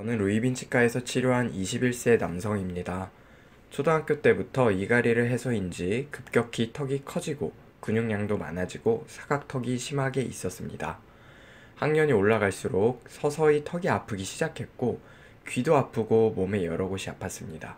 저는 루이빈 치과에서 치료한 21세 남성입니다. 초등학교 때부터 이갈이를 해서인지 급격히 턱이 커지고 근육량도 많아지고 사각턱이 심하게 있었습니다. 학년이 올라갈수록 서서히 턱이 아프기 시작했고 귀도 아프고 몸에 여러 곳이 아팠습니다.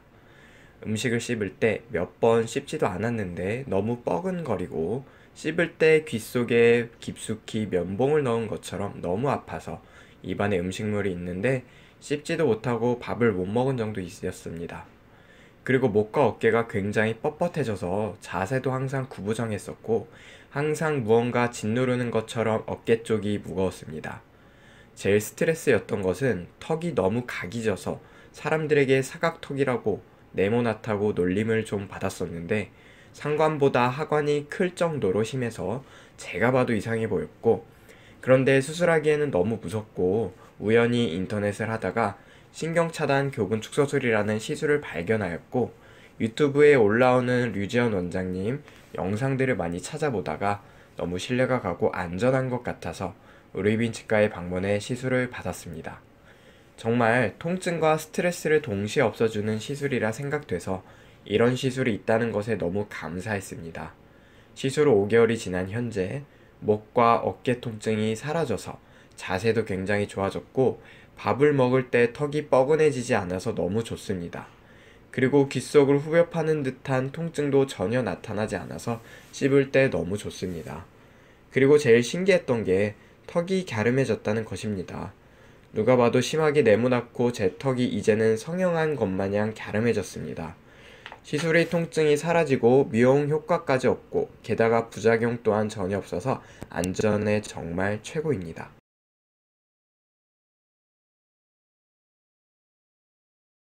음식을 씹을 때 몇 번 씹지도 않았는데 너무 뻐근거리고 씹을 때귓 속에 깊숙이 면봉을 넣은 것처럼 너무 아파서 입안에 음식물이 있는데 씹지도 못하고 밥을 못 먹은 정도 있었습니다. 그리고 목과 어깨가 굉장히 뻣뻣해져서 자세도 항상 구부정했었고 항상 무언가 짓누르는 것처럼 어깨 쪽이 무거웠습니다. 제일 스트레스였던 것은 턱이 너무 각이 져서 사람들에게 사각턱이라고 네모나타고 놀림을 좀 받았었는데 상관보다 하관이 클 정도로 심해서 제가 봐도 이상해 보였고 그런데 수술하기에는 너무 무섭고 우연히 인터넷을 하다가 신경차단 교근 축소술이라는 시술을 발견하였고 유튜브에 올라오는 류지연 원장님 영상들을 많이 찾아보다가 너무 신뢰가 가고 안전한 것 같아서 의료빈 치과에 방문해 시술을 받았습니다. 정말 통증과 스트레스를 동시에 없어주는 시술이라 생각돼서 이런 시술이 있다는 것에 너무 감사했습니다. 시술 5개월이 지난 현재 목과 어깨 통증이 사라져서 자세도 굉장히 좋아졌고 밥을 먹을 때 턱이 뻐근해지지 않아서 너무 좋습니다. 그리고 귓속을 후벼 파는 듯한 통증도 전혀 나타나지 않아서 씹을 때 너무 좋습니다. 그리고 제일 신기했던 게 턱이 갸름해졌다는 것입니다. 누가 봐도 심하게 네모났고 제 턱이 이제는 성형한 것 마냥 갸름해졌습니다. 시술의 통증이 사라지고 미용 효과까지 없고 게다가 부작용 또한 전혀 없어서 안전에 정말 최고입니다.